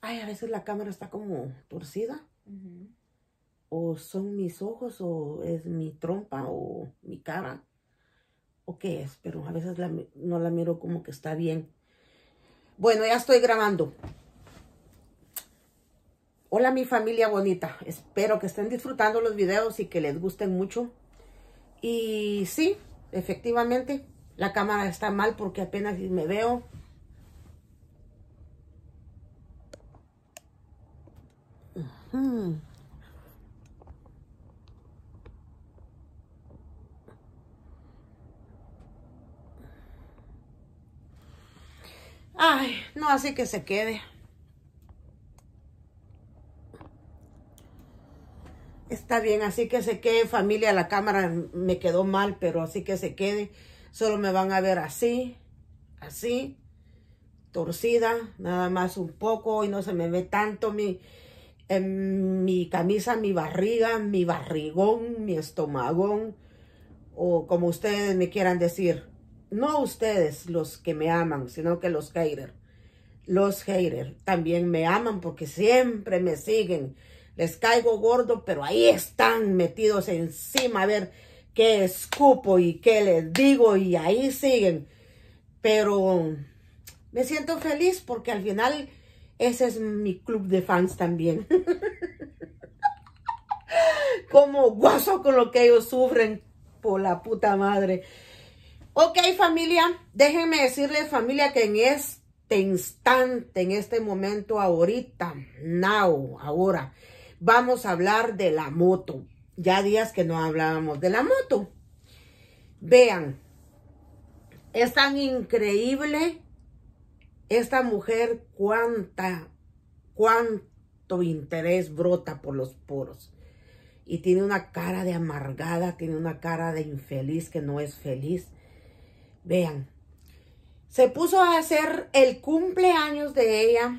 ay, a veces la cámara está como torcida. O son mis ojos, o es mi trompa, o mi cara, o qué es, pero a veces no la miro como que está bien. Bueno, ya estoy grabando. Hola mi familia bonita, espero que estén disfrutando los videos y que les gusten mucho. Y sí, efectivamente, la cámara está mal porque apenas me veo, Ay, no, así que se quede. Está bien, así que se quede, familia. La cámara me quedó mal, pero así que se quede. Solo me van a ver así, así, torcida, nada más un poco y no se me ve tanto mi, mi camisa, mi barriga, mi barrigón, mi estomagón, o como ustedes me quieran decir. No ustedes los que me aman, sino que los haters. Los haters también me aman porque siempre me siguen. Les caigo gordo, pero ahí están metidos encima a ver qué escupo y qué les digo y ahí siguen. Pero me siento feliz porque al final ese es mi club de fans también. Como guaso con lo que ellos sufren por la puta madre. Ok, familia, déjenme decirles, familia, que en este instante, en este momento, ahorita, now, ahora, vamos a hablar de la moto. Ya días que no hablábamos de la moto. Vean, es tan increíble esta mujer, cuánta, cuánto interés brota por los poros. Y tiene una cara de amargada, tiene una cara de infeliz que no es feliz. Vean, se puso a hacer el cumpleaños de ella.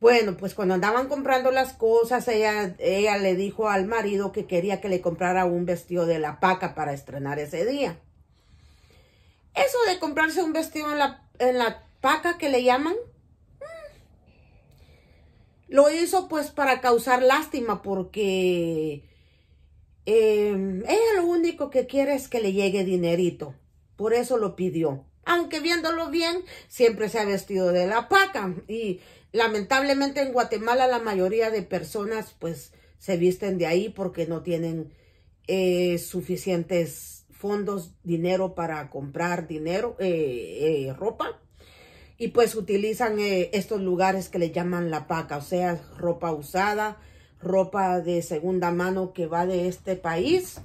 Bueno, pues cuando andaban comprando las cosas, ella, ella le dijo al marido que quería que le comprara un vestido de la paca para estrenar ese día. Eso de comprarse un vestido en la, en la paca que le llaman, mm, lo hizo pues para causar lástima porque em, ella lo único que quiere es que le llegue dinerito. Por eso lo pidió. Aunque viéndolo bien, siempre se ha vestido de la paca. Y lamentablemente en Guatemala la mayoría de personas pues se visten de ahí porque no tienen eh, suficientes fondos, dinero para comprar dinero, eh, eh, ropa. Y pues utilizan eh, estos lugares que le llaman la paca, o sea, ropa usada, ropa de segunda mano que va de este país.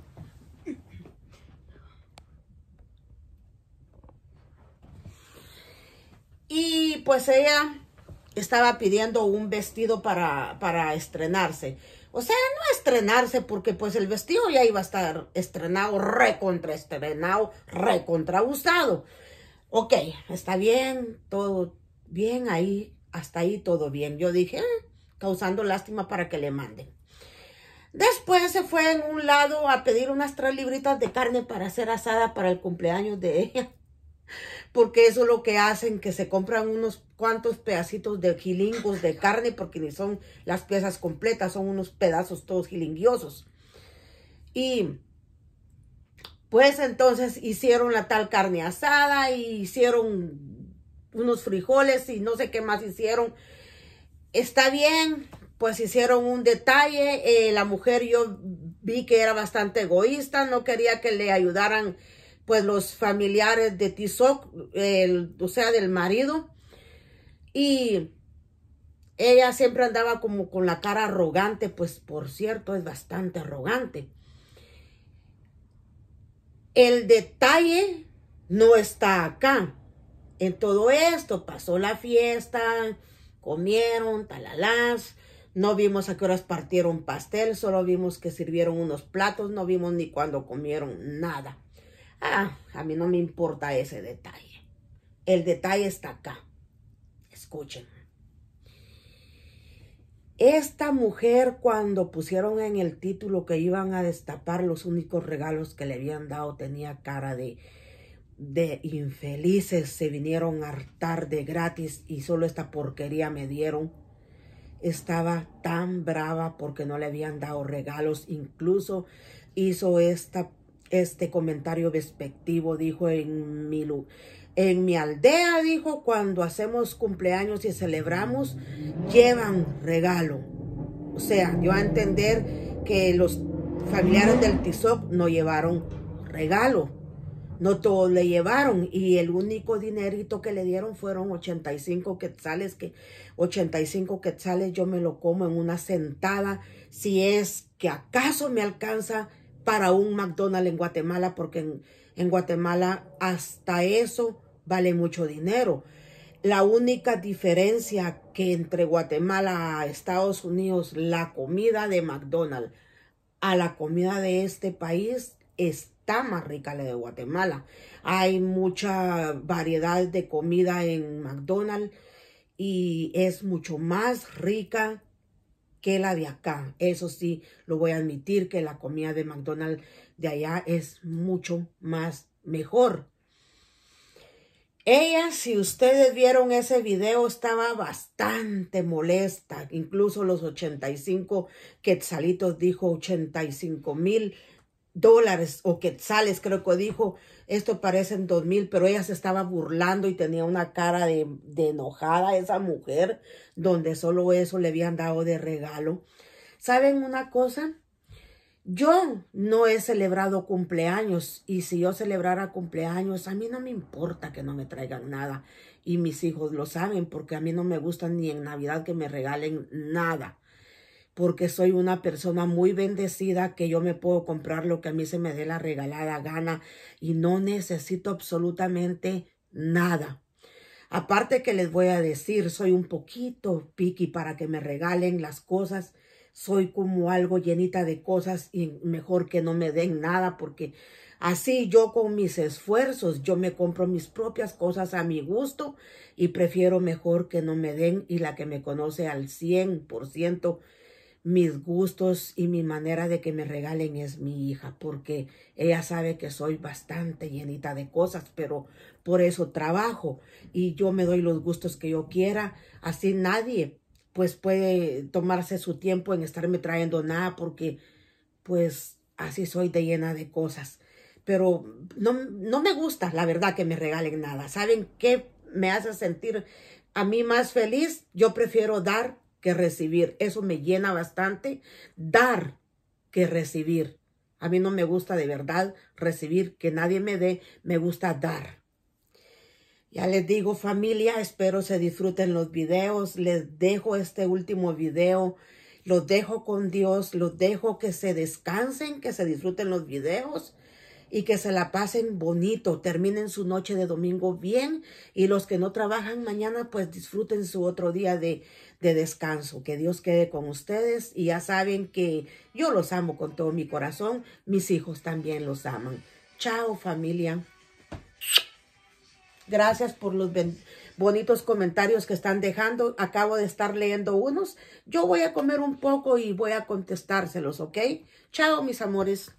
Y pues ella estaba pidiendo un vestido para, para estrenarse. O sea, no estrenarse porque pues el vestido ya iba a estar estrenado, recontraestrenado, usado. Ok, está bien, todo bien ahí, hasta ahí todo bien. Yo dije, ah, causando lástima para que le manden. Después se fue en un lado a pedir unas tres libritas de carne para hacer asada para el cumpleaños de ella. Porque eso es lo que hacen, que se compran unos cuántos pedacitos de jilingos de carne, porque ni son las piezas completas, son unos pedazos todos jilinguiosos. Y pues entonces hicieron la tal carne asada hicieron unos frijoles y no sé qué más hicieron. Está bien, pues hicieron un detalle. Eh, la mujer yo vi que era bastante egoísta, no quería que le ayudaran pues los familiares de Tizoc, o sea, del marido. Y ella siempre andaba como con la cara arrogante, pues por cierto es bastante arrogante. El detalle no está acá. En todo esto pasó la fiesta, comieron, talalás, no vimos a qué horas partieron pastel, solo vimos que sirvieron unos platos, no vimos ni cuándo comieron nada. Ah, a mí no me importa ese detalle. El detalle está acá. Escuchen. Esta mujer cuando pusieron en el título que iban a destapar los únicos regalos que le habían dado tenía cara de de infelices se vinieron a hartar de gratis y solo esta porquería me dieron. Estaba tan brava porque no le habían dado regalos. Incluso hizo esta, este comentario despectivo. Dijo en mi, en mi aldea, dijo, cuando hacemos cumpleaños y celebramos, llevan regalo. O sea, yo a entender que los familiares del Tizoc no llevaron regalo. No todos le llevaron y el único dinerito que le dieron fueron 85 quetzales, que 85 quetzales yo me lo como en una sentada, si es que acaso me alcanza para un McDonald's en Guatemala, porque en Guatemala hasta eso vale mucho dinero. La única diferencia que entre Guatemala a Estados Unidos, la comida de McDonald's a la comida de este país está más rica la de Guatemala. Hay mucha variedad de comida en McDonald's y es mucho más rica que la de acá. Eso sí, lo voy a admitir que la comida de McDonald's de allá es mucho más mejor. Ella, si ustedes vieron ese video, estaba bastante molesta. Incluso los 85 quetzalitos dijo 85 mil dólares o quetzales, creo que dijo, esto parecen dos mil, pero ella se estaba burlando y tenía una cara de, de enojada esa mujer, donde solo eso le habían dado de regalo. ¿Saben una cosa? Yo no he celebrado cumpleaños y si yo celebrara cumpleaños, a mí no me importa que no me traigan nada. Y mis hijos lo saben porque a mí no me gusta ni en Navidad que me regalen nada. Porque soy una persona muy bendecida que yo me puedo comprar lo que a mí se me dé la regalada gana y no necesito absolutamente nada. Aparte que les voy a decir, soy un poquito piqui para que me regalen las cosas soy como algo llenita de cosas y mejor que no me den nada porque así yo con mis esfuerzos yo me compro mis propias cosas a mi gusto y prefiero mejor que no me den y la que me conoce al 100% mis gustos y mi manera de que me regalen es mi hija, porque ella sabe que soy bastante llenita de cosas, pero por eso trabajo y yo me doy los gustos que yo quiera, así nadie pues puede tomarse su tiempo en estarme trayendo nada porque pues así soy de llena de cosas. Pero no, no me gusta, la verdad, que me regalen nada. ¿Saben qué me hace sentir a mí más feliz? Yo prefiero dar que recibir. Eso me llena bastante. Dar que recibir. A mí no me gusta de verdad recibir que nadie me dé, me gusta dar. Ya les digo familia, espero se disfruten los videos. Les dejo este último video. Los dejo con Dios, los dejo que se descansen, que se disfruten los videos y que se la pasen bonito, terminen su noche de domingo bien y los que no trabajan mañana pues disfruten su otro día de, de, descanso. Que Dios quede con ustedes y ya saben que yo los amo con todo mi corazón, mis hijos también los aman. Chao familia. Gracias por los bonitos comentarios que están dejando. Acabo de estar leyendo unos. Yo voy a comer un poco y voy a contestárselos, ¿ok? Chao, mis amores.